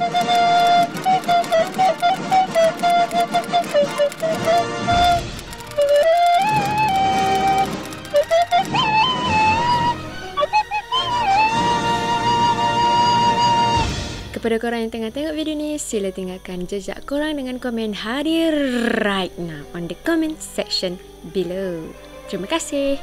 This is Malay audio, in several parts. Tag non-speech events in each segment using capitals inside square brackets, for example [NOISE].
Kepada korang yang tengah tengok video ni, sila tinggalkan jejak korang dengan komen hadir right now on the comment section below. Terima kasih.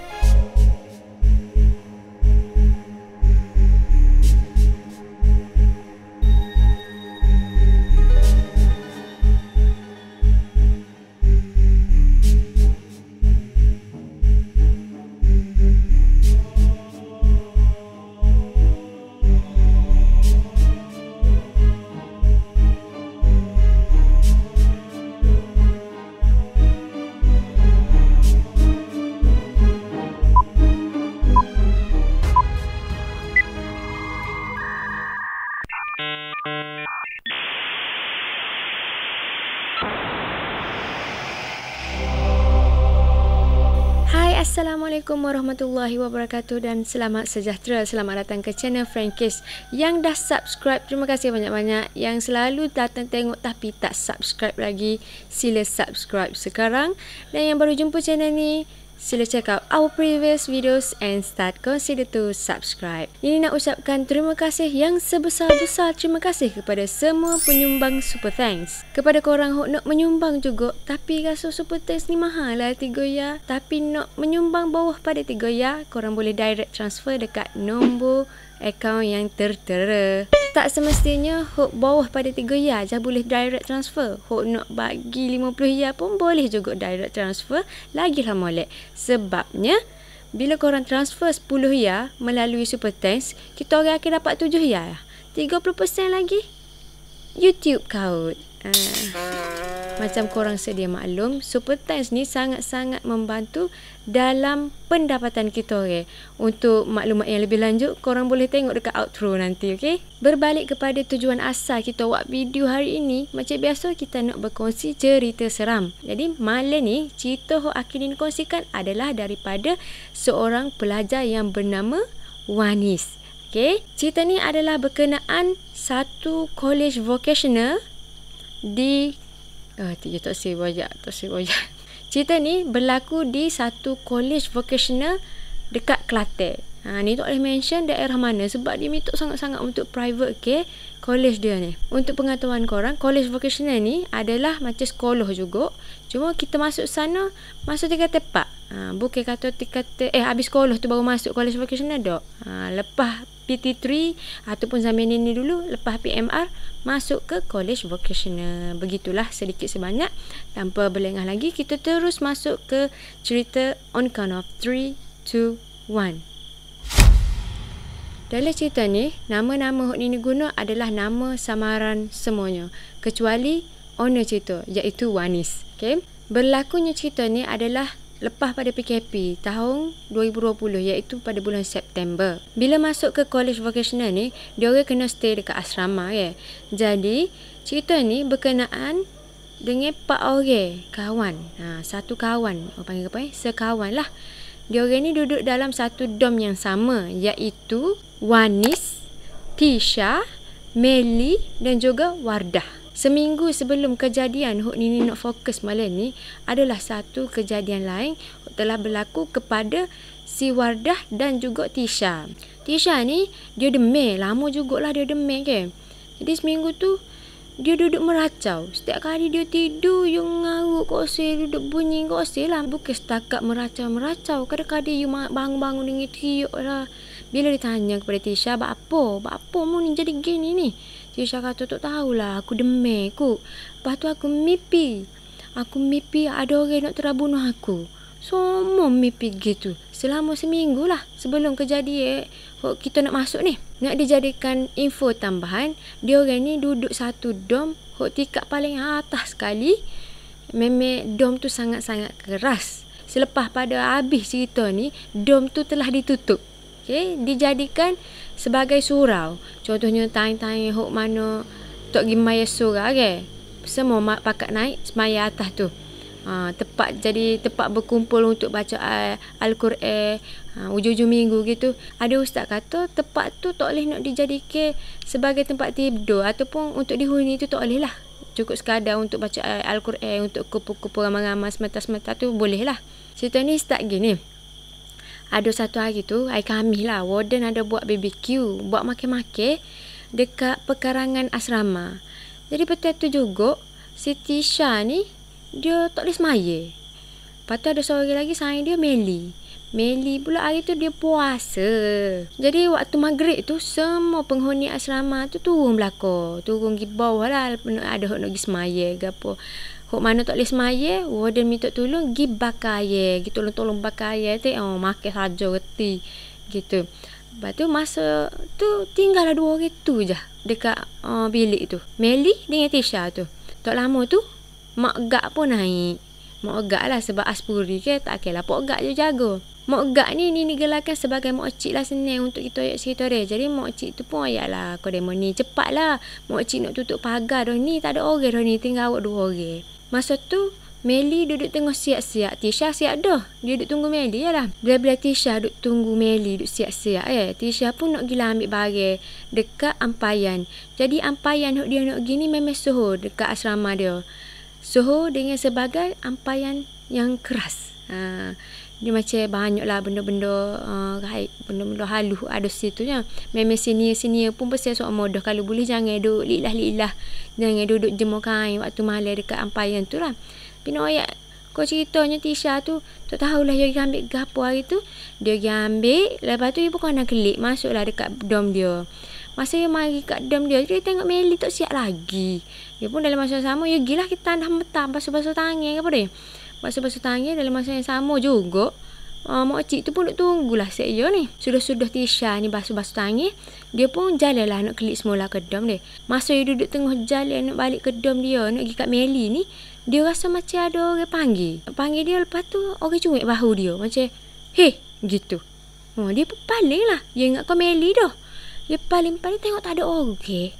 Assalamualaikum warahmatullahi wabarakatuh dan selamat sejahtera. Selamat datang ke channel Frankis yang dah subscribe. Terima kasih banyak-banyak yang selalu datang tengok tapi tak subscribe lagi. Sila subscribe sekarang. Dan yang baru jumpa channel ni, sila check out our previous videos and start consider to subscribe. Ini nak ucapkan terima kasih yang sebesar-besar terima kasih kepada semua penyumbang super thanks. Kepada korang hok nak menyumbang juga tapi rasa super thanks ni mahal lah tiga ya. Tapi nak menyumbang bawah pada tiga ya, korang boleh direct transfer dekat nombor akaun yang tertera tak semestinya hook bawah pada 3 year je boleh direct transfer. Hook nak bagi 50 year pun boleh juga direct transfer. lagi lah molek. Sebabnya, bila korang transfer 10 year melalui super thanks, kita orang akan dapat 7 year. 30% lagi. YouTube kaut. Ah. macam korang sedia maklum super tense ni sangat-sangat membantu dalam pendapatan kita okay? untuk maklumat yang lebih lanjut korang boleh tengok dekat outro nanti okay? berbalik kepada tujuan asal kita buat video hari ini macam biasa kita nak berkongsi cerita seram jadi malam ni cerita yang akan dikongsikan adalah daripada seorang pelajar yang bernama Wanis Okay. Cerita ni adalah berkenaan satu college vocational di ah tiga tak saya wayak tak saya wayak [LAUGHS] cerita ni berlaku di satu college vocational dekat Kelate ha ah, ni tak boleh mention daerah mana sebab dia mitok sangat-sangat untuk private ke okay? college dia ni untuk pengetahuan korang college vocational ni adalah macam sekolah juga cuma kita masuk sana masuk tiga tepat ha ah, bukan kata tiga te- eh habis sekolah tu baru masuk college vocational dok ha lepas PT3 ataupun zaman ini dulu lepas PMR masuk ke college vocational begitulah sedikit sebanyak tanpa berlengah lagi kita terus masuk ke cerita on count of 3 2 1 dalam cerita ni, nama-nama Hok Nini guna adalah nama samaran semuanya. Kecuali owner cerita, iaitu Wanis. Okay? Berlakunya cerita ni adalah lepas pada PKP tahun 2020 iaitu pada bulan September. Bila masuk ke college vocational ni, diorang kena stay dekat asrama ya. Eh. Jadi, cerita ni berkenaan dengan Pak orang kawan. Ha, satu kawan, orang panggil apa eh? Sekawan lah. Diorang ni duduk dalam satu dom yang sama iaitu Wanis, Tisha, Meli dan juga Wardah. Seminggu sebelum kejadian Hok Nini nak fokus malam ni adalah satu kejadian lain telah berlaku kepada si Wardah dan juga Tisha. Tisha ni dia demik. Lama jugalah dia demik ke. Jadi seminggu tu dia duduk meracau. Setiap kali dia tidur, you ngaruk kursi, duduk bunyi kursi lah. Bukan setakat meracau-meracau. Kadang-kadang you bangun-bangun dengan tiuk lah. Bila ditanya kepada Tisha, apa? Apa mu ni jadi gini ni? Tia Syah kata, tak tahulah aku demik kot. Lepas tu aku mimpi. Aku mimpi ada orang nak terabunuh aku. Semua mimpi gitu. Selama seminggu lah sebelum kejadian eh, kita nak masuk ni. Nak dijadikan info tambahan, dia orang ni duduk satu dom hok tingkat paling atas sekali. Memek dom tu sangat-sangat keras. Selepas pada habis cerita ni, dom tu telah ditutup. Okay, dijadikan sebagai surau. Contohnya tanya-tanya hok mano tok gi maya surau ke. Okay? Semua mak pakat naik semaya atas tu. Ha, tepat jadi tepat berkumpul untuk baca Al-Quran ha, ujung-ujung minggu gitu ada ustaz kata tempat tu tak boleh nak dijadikan sebagai tempat tidur ataupun untuk dihuni tu tak boleh lah cukup sekadar untuk baca Al-Quran untuk kupu-kupu ramai-ramai semata-semata tu boleh lah cerita ni start gini ada satu hari tu, hari kami lah, warden ada buat BBQ, buat make-make dekat pekarangan asrama. Jadi betul tu juga, si Tisha ni, dia tak boleh semaya. Lepas tu ada seorang lagi, sayang dia Meli. Meli pula hari tu dia puasa. Jadi waktu maghrib tu, semua penghuni asrama tu turun belakang. Turun pergi bawah lah, ada orang nak pergi semaya ke apa. Hok mana tak boleh semaya, warden minta tolong gi bakar ye. Gi tolong-tolong bakar ye tu eh, oh makan saja reti. Gitu. Lepas tu masa tu tinggal dua orang tu je dekat uh, bilik tu. Meli dengan Tisha tu. Tak lama tu mak gak pun naik. Mak gak lah sebab aspuri ke tak kira lah. Pok gak je jaga. Mak gak ni ni digelarkan sebagai mak cik lah senang untuk kita ayat cerita dia. Jadi mak cik tu pun ayat lah. Kau demo ni cepat lah. Mak cik nak tutup pagar dah ni. Tak ada orang dah ni. Tinggal awak dua orang. Masa tu, Meli duduk tengok siap-siap. Tisha siap dah. Dia duduk tunggu Meli lah. Bila-bila Tisha duduk tunggu Meli duduk siap-siap eh. Tisha pun nak gila ambil barang dekat ampayan. Jadi ampayan yang dia nak gini memang suhu dekat asrama dia. Suhu dengan sebagai ampayan yang keras. Haa dia macam banyaklah benda-benda uh, benda-benda halus ada ah, situ nya. Memang sini sini pun pasal sok modah kalau boleh jangan duduk lilah-lilah. Jangan duduk jemur kain waktu malam dekat ampayan tu lah. Pino ayat kau ceritanya Tisha tu tak tahulah dia pergi ambil gapo hari tu. Dia pergi ambil lepas tu dia pun kena kelik masuklah dekat dom dia. Masa dia mari kat dom dia dia tengok Meli tak siap lagi. Dia pun dalam masa sama dia gilah kita dah metam basuh-basuh tangan apa dia basuh-basuh tangan dalam masa yang sama juga. Uh, mak cik tu pun duk tunggulah saya ni. Sudah-sudah Tisha ni basuh-basuh tangan, dia pun jalanlah nak klik semula ke dom dia. Masa dia duduk tengah jalan nak balik ke dom dia, nak pergi kat Meli ni, dia rasa macam ada orang panggil. Panggil dia lepas tu orang cungik bahu dia. Macam, "Hei," gitu. Oh, dia pun paling lah. Dia ingat kau Meli dah. Dia paling-paling tengok tak ada orang. Okay.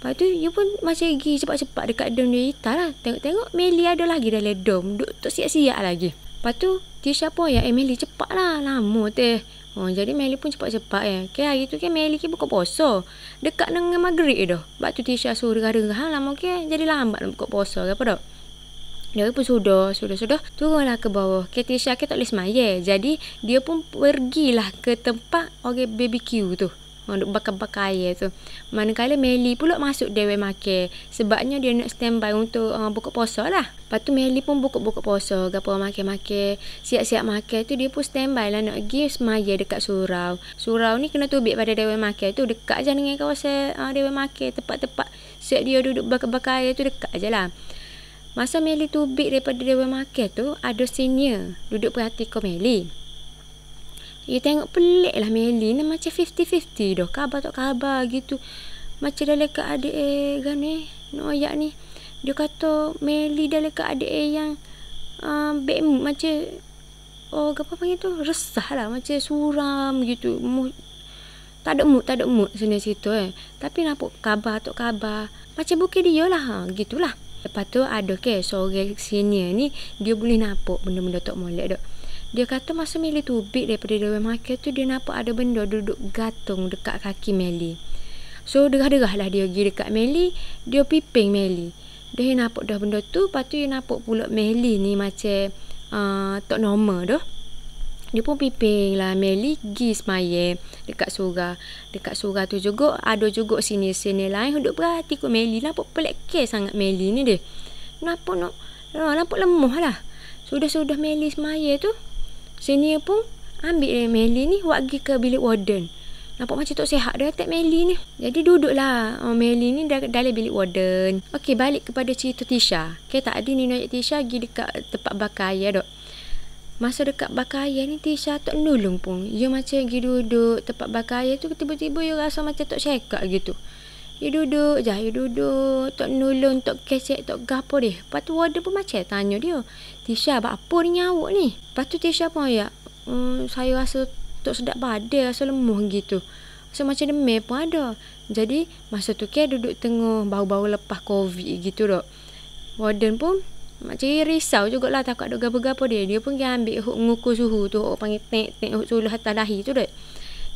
Lepas tu, you pun masih pergi cepat-cepat dekat dom dia Rita lah. Tengok-tengok, Meli ada lagi dalam dom. Duduk tu siap-siap lagi. Lepas tu, Tisha pun ayah, eh Meli cepat lah. Lama tu eh. Oh, jadi Meli pun cepat-cepat eh. Okay, hari tu kan Meli kan buka puasa. Dekat dengan maghrib tu. Lepas tu Tisha suruh regah-regah lama okay. Jadi lambat nak buka puasa ke apa tak? Dia pun sudah, sudah, sudah. Turunlah ke bawah. Okay, Tisha kan tak boleh semaya. Jadi, dia pun pergilah ke tempat orang okay, BBQ tu. Untuk bakar-bakar air tu Manakala Meli pula masuk dewe make Sebabnya dia nak standby untuk uh, buka poso lah Lepas tu Meli pun buka-buka poso Gapa make-make Siap-siap make tu dia pun standby lah Nak pergi semaya dekat surau Surau ni kena tubik pada dewe make tu Dekat je dengan kawasan uh, dewe make Tepat-tepat Siap dia duduk bakar-bakar air tu dekat je lah Masa Meli tubik daripada dewe make tu Ada senior duduk perhati ke Meli You tengok pelik lah Meli ni macam 50-50 dah. Khabar tak khabar gitu. Macam dah lekat adik eh. Gana eh. Noyak ni. Dia kata Meli dah lekat adik eh yang um, bad mood. Macam oh apa panggil tu. Resah lah. Macam suram gitu. Mu, tak ada mood. Tak ada mood sebenarnya situ eh. Tapi nampak khabar tak khabar. Macam bukit dia lah. Ha, gitulah. Lepas tu ada ke okay, seorang senior ni. Dia boleh nampak benda-benda tak molek tak. Dia kata masa Meli tubik daripada dewan market tu dia nampak ada benda duduk gatung dekat kaki Meli. So derah-derah lah dia pergi dekat Meli, dia piping Meli. Dia nampak dah benda tu, lepas tu dia nampak pula Meli ni macam uh, tak normal dah. Dia pun piping lah Meli pergi semaya dekat surah. Dekat surah tu juga ada juga sini-sini lain duduk berhati kot Meli. Nampak pelik ke sangat Meli ni dia. Nampak nak, ah, nampak lemah lah. Sudah-sudah Meli semaya tu, Senior pun ambil eh, Meli ni buat pergi ke bilik warden. Nampak macam tak sihat dah tak Meli ni. Jadi duduklah oh, Meli ni dalam bilik warden. Okey balik kepada cerita Tisha. Okey tak ada ni Nino Tisha pergi dekat tempat bakar ya dok. Masa dekat bakaya ni Tisha tak nulung pun. Dia macam pergi duduk tempat bakaya tu tiba-tiba dia rasa macam tak syekat gitu. You duduk je, you duduk. Tak nulung, tak kesek, tak gapo deh. Lepas tu warden pun macam tanya dia. Tisha, buat apa ni nyawuk ni? Lepas tu Tisha pun, ya, um, saya rasa tak sedap badan, rasa lemuh gitu. So macam demam pun ada. Jadi masa tu ke duduk tengah bau-bau lepas covid gitu dok. Warden pun macam risau jugaklah takut ada gapo-gapo dia. Dia pun pergi ambil hok ngukur suhu tu, hok panggil tek tek hok suluh atas dahi tu dok.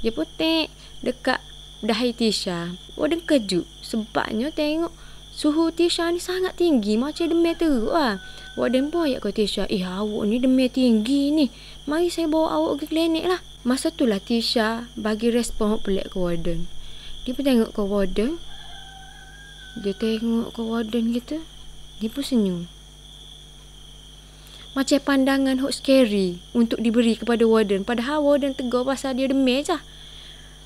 Dia pun tek dekat Dah Tisha. Wadah oh, kejut. Sebabnya tengok suhu Tisha ni sangat tinggi. Macam demam teruk lah. Wadah pun ayat kata Tisha. Eh awak ni demam tinggi ni. Mari saya bawa awak ke klinik lah. Masa tu lah Tisha bagi respon pelik ke Warden. Dia pun tengok ke Warden. Dia tengok ke Warden gitu. Dia pun senyum. Macam pandangan hot scary untuk diberi kepada Warden. Padahal Warden tegur pasal dia demam lah. je.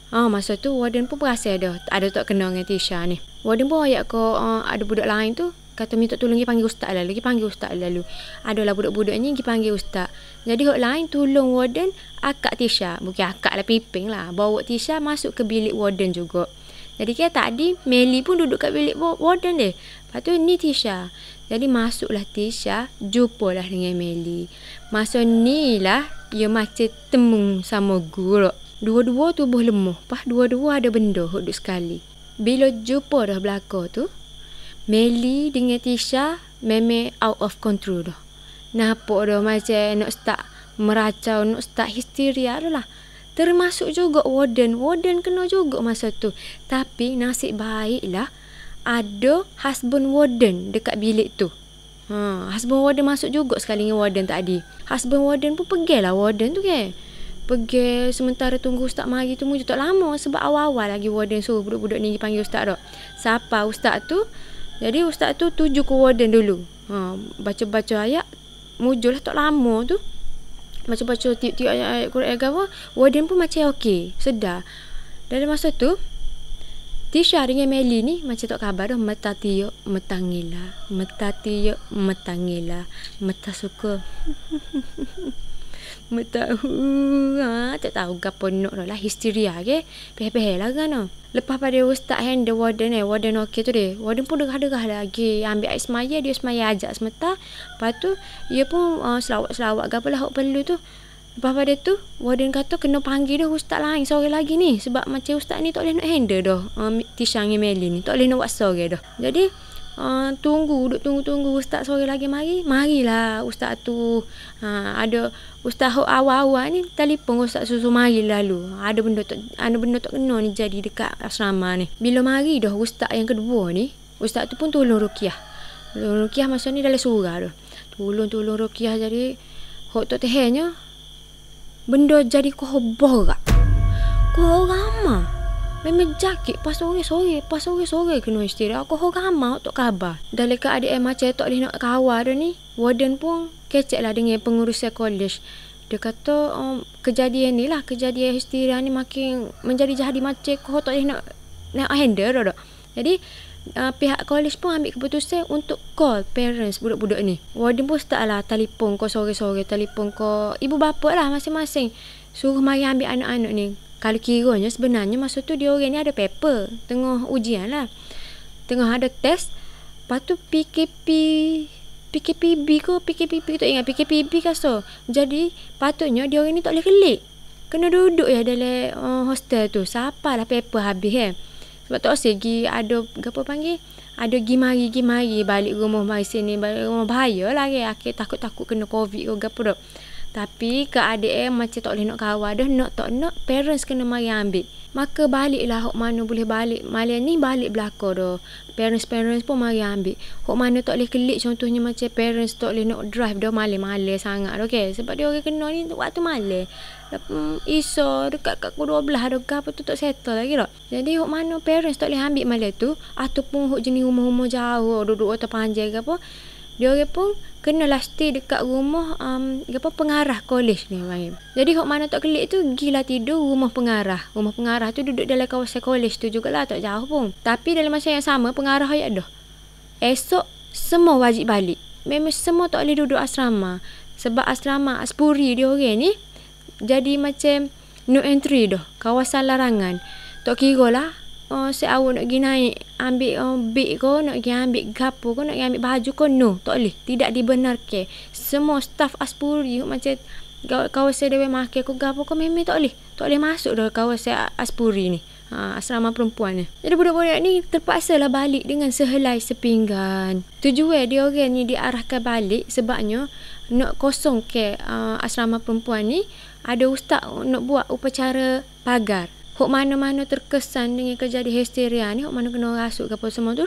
Ah ha, masa tu warden pun berasa ada ada tak kenal dengan Tisha ni. Warden pun ayat ke uh, ada budak lain tu kata minta tolong pergi panggil ustaz lalu pergi panggil ustaz lalu. Adalah budak-budak ni pergi panggil ustaz. Jadi hok lain tolong warden akak Tisha, bukan akak lah piping lah bawa Tisha masuk ke bilik warden juga. Jadi kira tadi Meli pun duduk kat bilik warden dia. Lepas tu ni Tisha. Jadi masuklah Tisha, jumpalah dengan Meli. Masa ni lah dia macam temung sama guru. Dua-dua tubuh lemah, pah dua-dua ada benda hok sekali. Bila jumpa dah belaka tu, Meli dengan Tisha meme out of control dah. Napa dah macam nak start meracau, nak start histeria dah lah. Termasuk juga warden. Warden kena juga masa tu. Tapi nasib baiklah ada husband warden dekat bilik tu. Ha, husband warden masuk juga sekali dengan warden tadi. Husband warden pun pergilah warden tu kan pergi sementara tunggu ustaz mari tu muncul tak lama sebab awal-awal lagi warden suruh budak-budak ni panggil ustaz dok siapa ustaz tu jadi ustaz tu tuju ke warden dulu ha, baca-baca ayat muncul lah tak lama tu baca-baca tiup-tiup ayat-ayat Quran agama warden pun macam okey sedar dari masa tu Tisha dengan Meli ni macam tak kabar dah mata tiyo metangila mata tiyo metangila mata suka [LAUGHS] Metahu. Ha, tak tahu gapo nok no lah histeria ke. Okay? Peh lah kan. No. Lepas pada ustaz hand the warden eh. Warden ok tu deh. Warden pun degah-degah lagi. Ambil air semaya. Dia semaya ajak semeta. Lepas tu. Dia pun uh, ha, selawat-selawat. Gapa lah perlu tu. Lepas pada tu, warden kata kena panggil dah ustaz lain seorang lagi ni. Sebab macam ustaz ni tak boleh nak handle dah. Um, ha, Tishang ni Meli ni. Tak boleh nak buat seorang Jadi, uh, tunggu duduk tunggu-tunggu ustaz sore lagi mari marilah ustaz tu uh, ada ustaz awal-awal ni telefon ustaz susu mari lalu ada benda tak ada benda tak kena ni jadi dekat asrama ni bila mari dah ustaz yang kedua ni ustaz tu pun tolong rukiah tolong rukiah masa ni dalam surah tu tolong-tolong rukiah jadi hok tok tehnya benda jadi kohobor kak kohorama kohorama Memang jakit pas sore-sore, pas sore-sore kena isteri aku hok ramah tok kabar. Dalam ke adik Emma cek tok nak kawal dah ni. Warden pun kecek lah dengan pengurus sekolah. Dia kata um, kejadian ni lah, kejadian isteri ni makin menjadi jahat di macam kau tok nak nak handle dah dah. Jadi uh, pihak college pun ambil keputusan untuk call parents budak-budak ni. Warden pun start lah telefon kau sore-sore, telefon kau ibu bapa lah masing-masing. Suruh mari ambil anak-anak ni kalau kiranya sebenarnya masa tu dia orang ni ada paper Tengah ujian lah Tengah ada test Lepas tu PKP PKPB ke PKPB tak ingat PKPB ke so Jadi patutnya dia orang ni tak boleh kelik Kena duduk ya dalam uh, hostel tu Sapa lah paper habis eh Sebab tak usah pergi ada Apa panggil Ada pergi mari-gi mari Balik rumah mari sini Balik rumah bahaya lah eh. takut-takut kena covid ke apa tu tapi ke adik eh macam tak boleh nak kawal dah nak tak nak parents kena mari ambil. Maka baliklah hok mana boleh balik. Malian ni balik belaka dah. Parents-parents pun mari ambil. Hok mana tak boleh klik, contohnya macam parents tak boleh nak drive dah malam-malam sangat dah okay? Sebab dia orang kena ni waktu malam. Hmm, iso dekat kat ku 12 dah apa tu tak settle lagi dah. Jadi hok mana parents tak boleh ambil malam tu ataupun hok jenis rumah-rumah jauh duduk atau panjang ke apa. Dia Diorang pun kenalah stay dekat rumah um, apa pengarah kolej ni main. Jadi hok mana tak kelik tu gila tidur rumah pengarah. Rumah pengarah tu duduk dalam kawasan kolej tu jugalah tak jauh pun. Tapi dalam masa yang sama pengarah ayat dah. Esok semua wajib balik. Memang semua tak boleh duduk asrama. Sebab asrama aspuri dia diorang ni jadi macam no entry dah. Kawasan larangan. Tak kira lah uh, oh, set awak nak pergi naik ambil uh, beg ko nak pergi ambil gapo ko nak pergi ambil baju ko no tak boleh tidak dibenarkan semua staff aspuri macam kawasan saya dewe makan ko gapo ko memang tak boleh tak boleh masuk dah kawasan aspuri ni ha, asrama perempuan ni jadi budak-budak ni terpaksa lah balik dengan sehelai sepinggan tujuan dia orang ni diarahkan balik sebabnya nak kosong ke uh, asrama perempuan ni ada ustaz nak buat upacara pagar Hok mana-mana terkesan dengan kejadian hysteria ni, hok mana kena rasuk ke apa semua tu.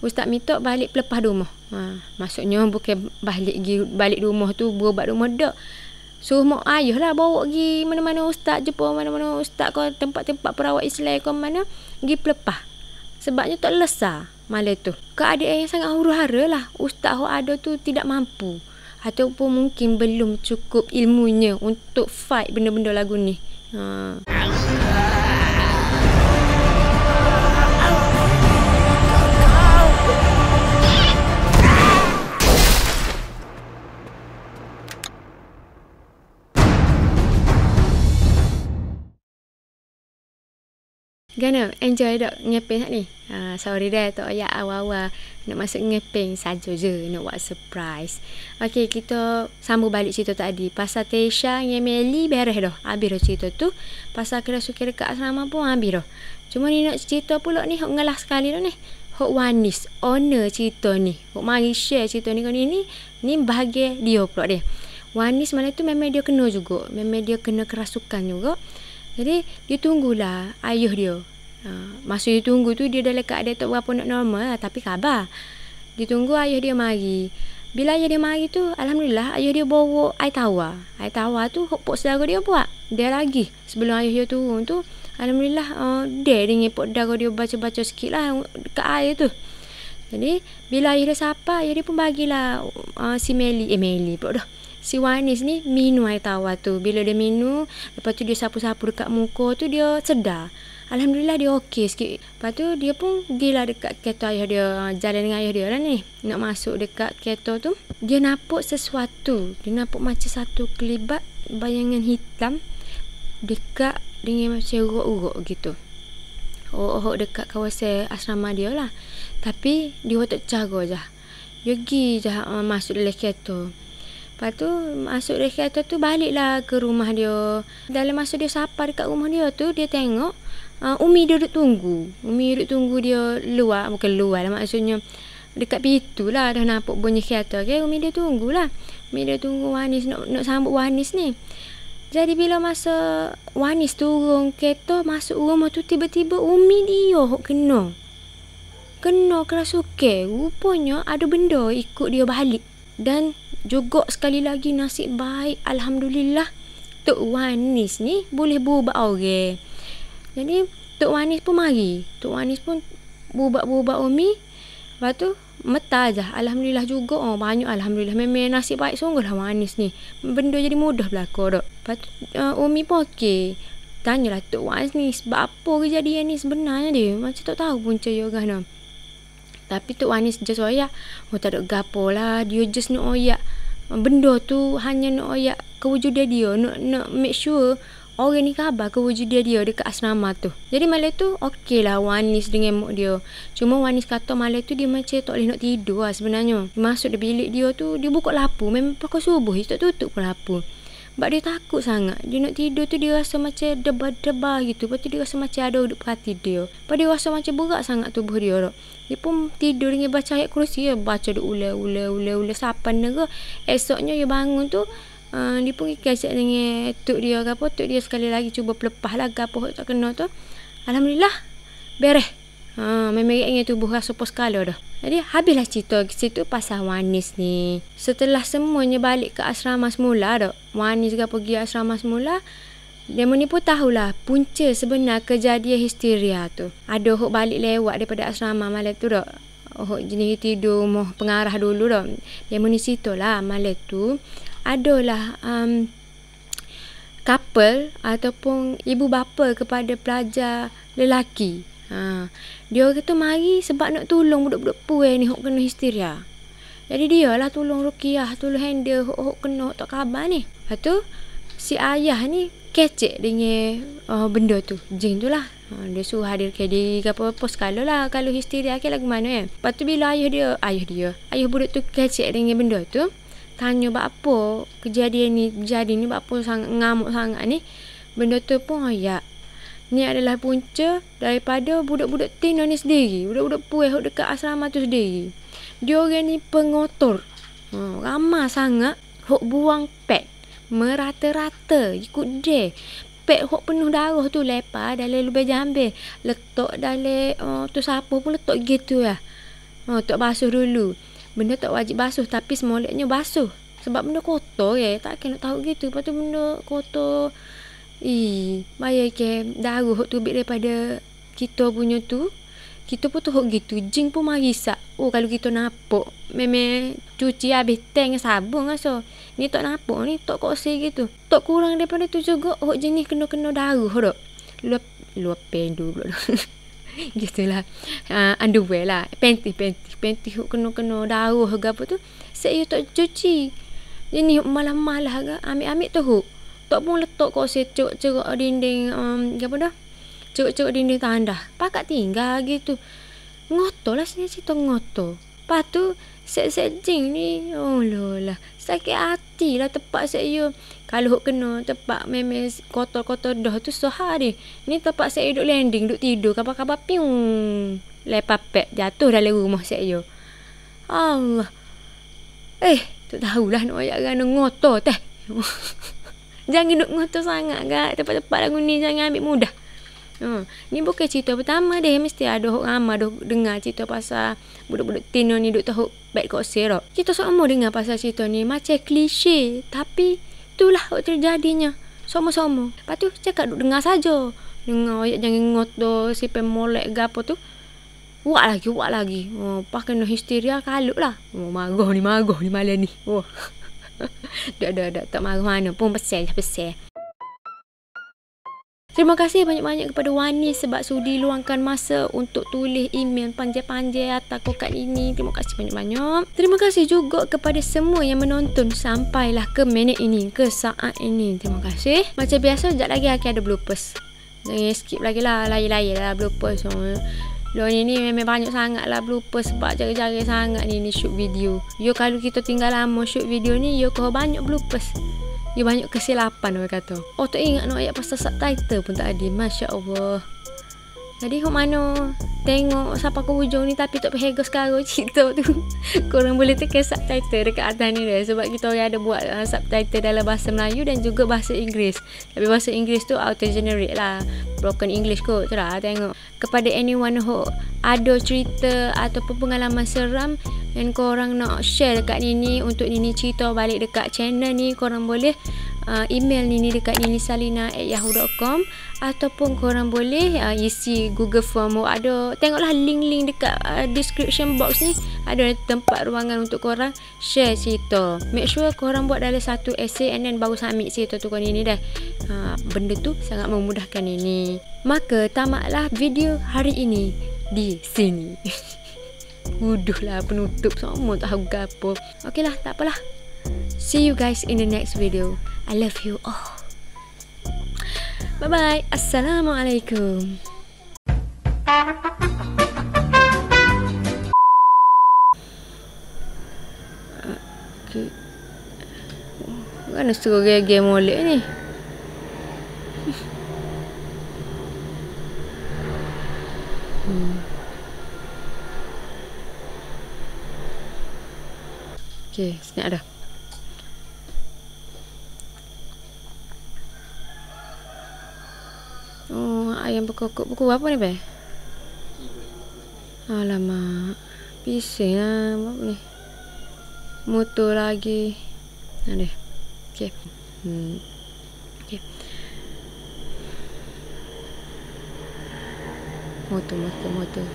Ustaz minta balik pelepah rumah. Ha, maksudnya bukan balik gi balik rumah tu berobat rumah dak. Suruh mak ayah lah bawa pergi mana-mana ustaz jumpa mana-mana ustaz kau tempat-tempat perawat Islam kau mana gi pelepah. Sebabnya tak lesa malam tu. Keadaan yang sangat huru hara lah. Ustaz kau ada tu tidak mampu. Ataupun mungkin belum cukup ilmunya untuk fight benda-benda lagu ni. Ha. Gana enjoy dok ngeping hak ni. Uh, sorry dah tak ayat awal-awal nak masuk ngeping saja je nak buat surprise. Okey, kita sambung balik cerita tadi. Pasal Tesha dengan Meli bereh dah. Habis dah cerita tu. Pasal kira suka dekat asrama pun habis dah. Cuma ni nak cerita pula ni hok ngelah sekali dah ni. Hok Wanis owner cerita ni. Hok mari share cerita ni kan ni ni ni bahagia dia pula dia. Wanis malam tu memang dia kena juga. Memang dia kena kerasukan juga. Jadi dia tunggulah ayuh dia. Ha, masa dia tunggu tu dia dah dalam keadaan tak berapa nak normal lah, tapi khabar. Dia tunggu ayuh dia mari. Bila ayah dia mari tu, Alhamdulillah, ayah dia bawa air tawar. Air tawar tu, hok pok sedara dia buat. Dia lagi. Sebelum ayah dia turun tu, Alhamdulillah, uh, dia dia ngepuk darah dia baca-baca sikit lah dekat air tu. Jadi, bila ayah dia sapa, ayah dia pun bagilah uh, si Meli. Eh, pula dah si Wanis ni minum air tawar tu. Bila dia minum, lepas tu dia sapu-sapu dekat muka tu dia sedar. Alhamdulillah dia okey sikit. Lepas tu dia pun gila dekat kereta ayah dia. Ah, jalan dengan ayah dia lah ni. Nak masuk dekat kereta tu. Dia nampak sesuatu. Dia nampak macam satu kelibat bayangan hitam. Dekat dengan macam urut-urut gitu. Orok-orok dekat kawasan asrama dia lah. Tapi dia tak cara je. Dia pergi je ah, masuk dalam kereta. Lepas tu masuk reka atas tu baliklah ke rumah dia. Dalam masa dia sapar dekat rumah dia tu dia tengok uh, Umi dia duduk tunggu. Umi duduk tunggu dia luar. Bukan luar lah maksudnya. Dekat pintu lah dah nampak bunyi kereta. Okay? Umi dia tunggu lah. Umi dia tunggu Wanis nak, nak sambut Wanis ni. Jadi bila masa Wanis turun kereta masuk rumah tu tiba-tiba Umi dia kena. Kena kerasukai. Rupanya ada benda ikut dia balik dan juga sekali lagi nasib baik alhamdulillah Tok Wanis ni boleh berubat orang. Jadi Tok Wanis pun mari. Tok Wanis pun berubat-berubat Umi. Lepas tu metah aja. Alhamdulillah juga. Oh, banyak alhamdulillah. Memang nasib baik sungguhlah Wanis ni. Benda jadi mudah berlaku dok. Lepas tu uh, Umi pun okey. Tanyalah Tok Wanis ni sebab apa kejadian ni sebenarnya dia. Macam tak tahu pun cerita ni. Tapi tu Anis just oyak. Oh tak ada gapo lah. Dia just nak oyak. Benda tu hanya nak oyak kewujudan dia. Nak, nak make sure orang ni khabar kewujudan dia Dia dekat asrama tu. Jadi malam tu okey lah Anis dengan mak dia. Cuma Anis kata malam tu dia macam tak boleh nak tidur lah sebenarnya. Masuk di bilik dia tu dia buka lapu. Memang pakai subuh dia tak tutup pun lapu. Sebab dia takut sangat. Dia nak tidur tu dia rasa macam debar-debar gitu. Lepas tu dia rasa macam ada duduk perhati dia. Lepas dia rasa macam berat sangat tubuh dia. Lho. Dia pun tidur dengan baca ayat kursi ya. Baca dia ula ula ula ula sapan nera. Esoknya dia bangun tu. Uh, dia pun pergi dengan tuk dia ke apa. Tuk dia sekali lagi cuba pelepah lah. Gapoh tak kena tu. Alhamdulillah. Bereh. Ha, memeriknya tubuh rasa pos kala dah. Jadi habislah cerita ke situ pasal Wanis ni. Setelah semuanya balik ke asrama semula dah. Wanis juga pergi asrama semula. Demo ni pun tahulah punca sebenar kejadian histeria tu. Ada hok balik lewat daripada asrama malam tu dok. Hok jenis tidur moh pengarah dulu dok. Demo ni situ lah malam tu. Adalah um, couple ataupun ibu bapa kepada pelajar lelaki. Ha. Dia kata mari sebab nak tolong budak-budak puan ni hok kena histeria. Jadi dia lah tolong Rukiah, tolong handle hok-hok kena hok tak khabar ni. Lepas tu si ayah ni terkecek dengan uh, benda tu jin tu lah uh, dia suruh hadir ke dia ke apa apa sekala lah kalau histeria ke lagu mana ya lepas tu bila ayah dia ayah dia ayah budak tu kecek dengan benda tu tanya buat apa kejadian ni jadi ni buat apa sangat ngamuk sangat ni benda tu pun ayak ni adalah punca daripada budak-budak tino ni sendiri budak-budak puih dekat asrama tu sendiri dia orang ni pengotor hmm, ha, ramah sangat hok buang pet merata-rata ikut dia pek hok penuh darah tu lepas dalam lubang jambe letak dalam oh, tu sapu pun letak gitu ya oh, tak basuh dulu benda tak wajib basuh tapi semoleknya basuh sebab benda kotor ya tak kena tahu gitu lepas tu benda kotor ih bayar ke darah hok tu lebih daripada kita punya tu kita pun tuhuk gitu. Jin pun marisak. Oh, kalau kita nampak. Memang cuci habis tank sabun lah so. Ni tak nampak ni. Tak kosi gitu. Tak kurang daripada tu juga. Oh, jenis ni kena-kena darah tak. Luap, luap pendu dulu. [LAUGHS] gitu lah. Uh, ha, underwear lah. Panty, panty. Panty yang kena-kena darah ke apa tu. Saya tak cuci. Jadi malah-malah ke. Amik-amik tu. Tak pun letak kau secok-cerok dinding. Um, apa dah? cukup-cukup dinding tanda. Pakak tinggal gitu. Ngoto lah sini situ ngoto. patu tu, set-set jing ni, oh lah, sakit hati lah tempat saya. Kalau hok kena tempat memes kotor-kotor dah tu sehari. Ni tempat saya duduk landing, duduk tidur, kapal-kapal piung. lepape pek, jatuh dalam rumah yo, Allah. Eh, tu tahulah nak ayak kena ngotor teh. [LAUGHS] jangan duduk ngotor sangat kat tempat-tempat lagu ni, jangan ambil mudah. Ha, ni bukan cerita pertama deh Mesti ada orang ramai dah dengar cerita pasal budak-budak tino ni duk tahu baik kok serok. Kita semua dengar pasal cerita ni. Macam klise. Tapi itulah yang terjadinya. Sama-sama. Lepas cakap duk dengar saja. Dengar ayat jangan ngot tu. Si pemolek gapo tu. Buat lagi, buat lagi. Oh, pakai no hysteria kalut lah. Oh, marah ni, marah ni malam ni. Oh. dah, dah, dah. Tak marah mana pun. Pesel, lah, pesel. Terima kasih banyak-banyak kepada Wani sebab sudi luangkan masa untuk tulis email panjang-panjang atas kokat ini. Terima kasih banyak-banyak. Terima kasih juga kepada semua yang menonton sampailah ke minit ini, ke saat ini. Terima kasih. Macam biasa, sekejap lagi akan ada bloopers. Jangan eh, skip lagi lah, lain-lain lah bloopers semua. Lawan ini memang banyak sangat lah berlupa sebab jari-jari sangat ni ni shoot video. Yo kalau kita tinggal lama shoot video ni, yo kau banyak berlupa. Dia banyak kesilapan orang kata. Oh tak ingat no ayat pasal subtitle pun tak ada. Masya Allah. Jadi kau mana? Tengok siapa ke hujung ni tapi tak berhega sekarang [LAUGHS] cerita tu. Korang boleh tekan subtitle dekat atas ni dah. Sebab kita orang ada buat uh, subtitle dalam bahasa Melayu dan juga bahasa Inggeris. Tapi bahasa Inggeris tu auto generate lah. Broken English kot tu lah tengok. Kepada anyone who ada cerita ataupun pengalaman seram dan korang nak share dekat Nini untuk Nini cerita balik dekat channel ni korang boleh uh, email Nini dekat ninisalina at yahoo.com ataupun korang boleh uh, isi google form ada tengoklah link-link dekat uh, description box ni ada tempat ruangan untuk korang share cerita make sure korang buat dalam satu essay and then baru submit cerita tu korang Nini dah uh, benda tu sangat memudahkan Nini maka tamatlah video hari ini di sini. [LAUGHS] Huduh lah penutup semua tak tahu apa. Okey lah, tak apalah. See you guys in the next video. I love you all. Bye-bye. Assalamualaikum. Okay. Mana suruh game-game molek ni? Sini ada. Oh, ayam pokok-pokok. apa ni, Bay? Alamak. Pisih lah. Apa ni? Motor lagi. Ada. Okay. Hmm. Motor, motor, motor.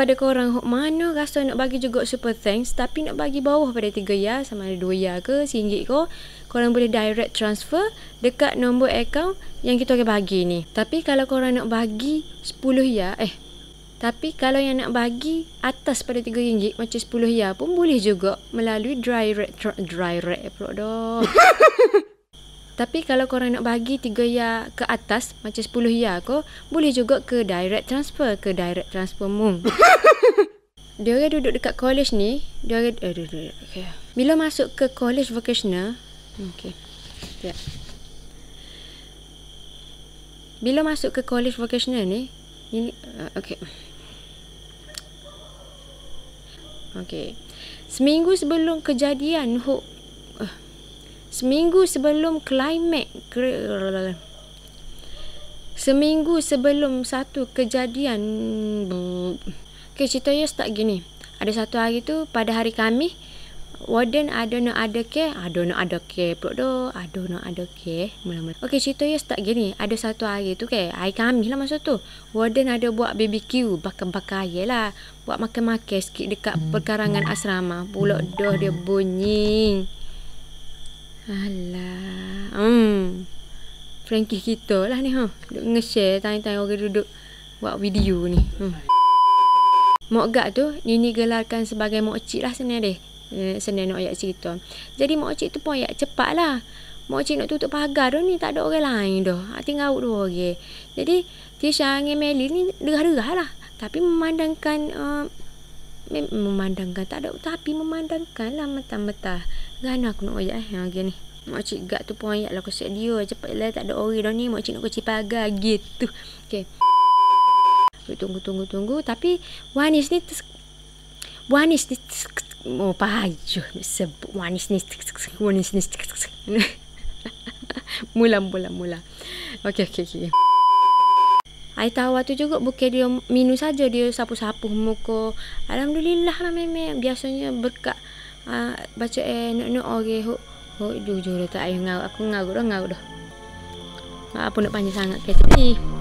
pada korang mana rasa nak bagi juga super thanks tapi nak bagi bawah pada 3 ya sama ada 2 ya ke RM1 ke korang boleh direct transfer dekat nombor akaun yang kita akan bagi ni tapi kalau korang nak bagi 10 ya eh tapi kalau yang nak bagi atas pada tiga 3 macam sepuluh ya pun boleh juga melalui direct direct pula dah [LAUGHS] Tapi kalau korang nak bagi 3 ya ke atas macam 10 ya ko, boleh juga ke direct transfer ke direct transfer mung. [LAUGHS] dia orang duduk dekat college ni, dia orang eh, duduk, duduk, okay. Bila masuk ke college vocational, okey. Ya. Bila masuk ke college vocational ni, ini uh, okey. Okey. Seminggu sebelum kejadian hook uh, Seminggu sebelum klimak Seminggu sebelum satu kejadian Okay, ceritanya start gini Ada satu hari tu, pada hari kami Warden ada nak ada ke? Ada nak ada ke? Pulak tu, ada nak ada ke? Mula-mula. Okay, ceritanya start gini Ada satu hari tu ke? Hari kami lah masa tu Warden ada buat BBQ Bakar-bakar air lah Buat makan-makan sikit dekat perkarangan asrama Pulak doh dia bunyi Alah. Hmm. Frankie kita lah ni ha. Duk nge-share tangan-tangan orang duduk buat video ni. Hmm. Mok Gak tu, Nini gelarkan sebagai Mok Cik lah senang deh. Senang nak ayat cerita. Jadi Mok Cik tu pun ayat cepat lah. Mok Cik nak tutup pagar tu ni tak ada orang lain dah. Tinggal awak dua orang. Okay. Jadi, Tisha dengan Meli ni derah-derah lah. Tapi memandangkan... Uh, memandangkan tak ada tapi memandangkan lah mentah-mentah Gana aku nak ayat eh. Ha okay, ni. Mak cik gak tu pun ayat lah kau set dia cepatlah tak ada ori dah ni mak cik nak kau pagar gitu. Okey. tunggu tunggu tunggu tapi Wanis ni Wanis ni mau oh payuh sebut Wanis ni Wanis ni tes... [LAUGHS] mula mula mula. Okey okey okey. Ai tahu waktu juga bukan dia minum saja dia sapu-sapu muka. Alhamdulillah lah memang biasanya berkat Ah, baca eh nak nak orang ho ho jujur tak ayo ngau aku ngau dah ngau dah apa nak panjang sangat kecil ni